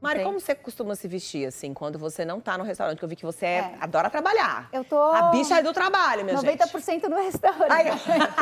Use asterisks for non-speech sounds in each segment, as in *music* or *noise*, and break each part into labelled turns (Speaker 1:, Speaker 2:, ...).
Speaker 1: Mari, como você costuma se vestir, assim, quando você não tá no restaurante? Que eu vi que você é. adora trabalhar. Eu tô... A bicha é do trabalho, minha 90 gente. 90% no restaurante. Aí,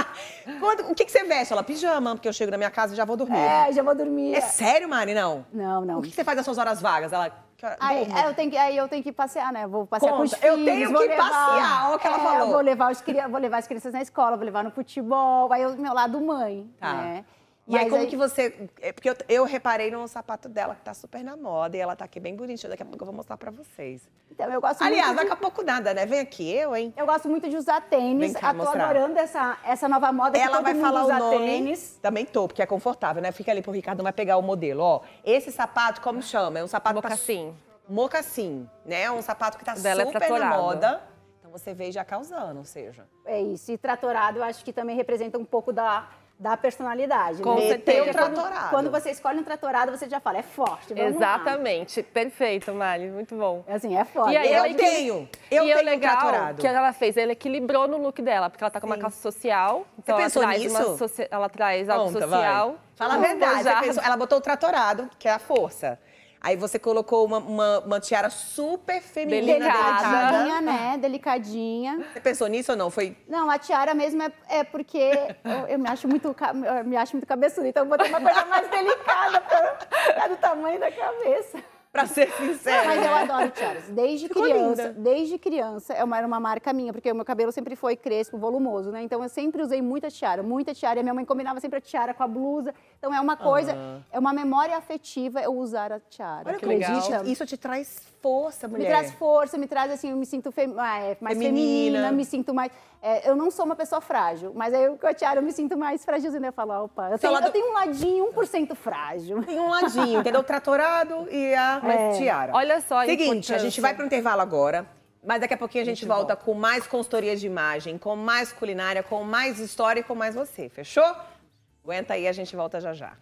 Speaker 1: *laughs* quando, o que, que você veste? Ela, pijama, porque eu chego na minha casa e já vou dormir. É, já vou dormir. É sério, Mari, não? Não, não. O que, que você faz nas suas horas vagas? Ela...
Speaker 2: Aí né? eu, tenho que, aí eu tenho que passear, né? Vou passear Conta, com os filhos. Eu tenho que levar, passear, olha o que ela é, falou. Vou levar, os, vou levar as crianças na escola, vou levar no futebol. Aí o meu lado mãe, tá. né?
Speaker 1: E aí, como aí... que você. É, porque eu, eu, reparei no sapato dela, que tá super na moda, e ela tá aqui bem bonitinha. Daqui a pouco eu vou mostrar pra vocês. Então, eu gosto Aliás, muito de... daqui a pouco nada, né? Vem aqui, eu, hein? Eu
Speaker 2: gosto muito de usar tênis. Vem cá, tô mostrar. adorando essa, essa nova moda ela que todo vai mundo falar usa o nome. tênis.
Speaker 1: Também tô, porque é confortável, né? Fica ali pro Ricardo, vai pegar o modelo. Ó, esse sapato, como chama? É um sapato. Tá mocassim. Pra... Mocassim, né? É um sapato que tá é super é na moda Então você veio já causando, ou seja.
Speaker 2: É isso, e tratorado eu acho que também representa um pouco da da personalidade. Com né? um tratorado. quando, você escolhe um tratorado, você já fala, é forte, vamos Exatamente. Lá. Perfeito, Mali. Muito bom. É assim, é forte. E aí, eu ela tenho. Eu tenho o legal um tratorado. que ela fez, ela equilibrou no look dela, porque ela tá com Sim. uma calça social. Então você pensou traz nisso? Socia... Ela traz algo social. Vai. Fala a verdade. Pensou... Ela
Speaker 1: botou o tratorado, que é a força. Aí você colocou uma, uma, uma tiara super feminina, delicada. delicada. Né?
Speaker 2: né? Delicadinha.
Speaker 1: Você pensou nisso ou não? Foi...
Speaker 2: Não, a tiara mesmo é, é porque eu, eu, me acho muito eu me acho muito cabeçuda, então eu botei uma coisa mais
Speaker 1: delicada pra, pra do tamanho da cabeça pra
Speaker 2: ser sincera. Mas eu né? adoro tiaras. Desde Ficou criança. Linda. Desde criança, é era uma marca minha, porque o meu cabelo sempre foi crespo, volumoso, né? Então eu sempre usei muita tiara, muita tiara. E minha mãe combinava sempre a tiara com a blusa. Então é uma coisa, uhum. é uma memória afetiva eu usar a tiara. Olha que legal. Isso
Speaker 1: te traz força, mulher. Me traz
Speaker 2: força, me traz assim, eu me sinto ah, é, mais feminina. feminina. me sinto mais. É, eu não sou uma pessoa frágil, mas aí com a tiara eu me sinto mais frágilzinha. Assim, né? Eu falo, ah, opa, eu tenho, lado... eu tenho
Speaker 1: um ladinho 1% frágil. Tem um ladinho, entendeu? *laughs* Tratorado e a mas é. Tiara. Olha só, Seguinte, a gente vai para o intervalo agora. Mas daqui a pouquinho a gente volta com mais consultoria de imagem, com mais culinária, com mais história e com mais você. Fechou? Aguenta aí, a gente volta já já.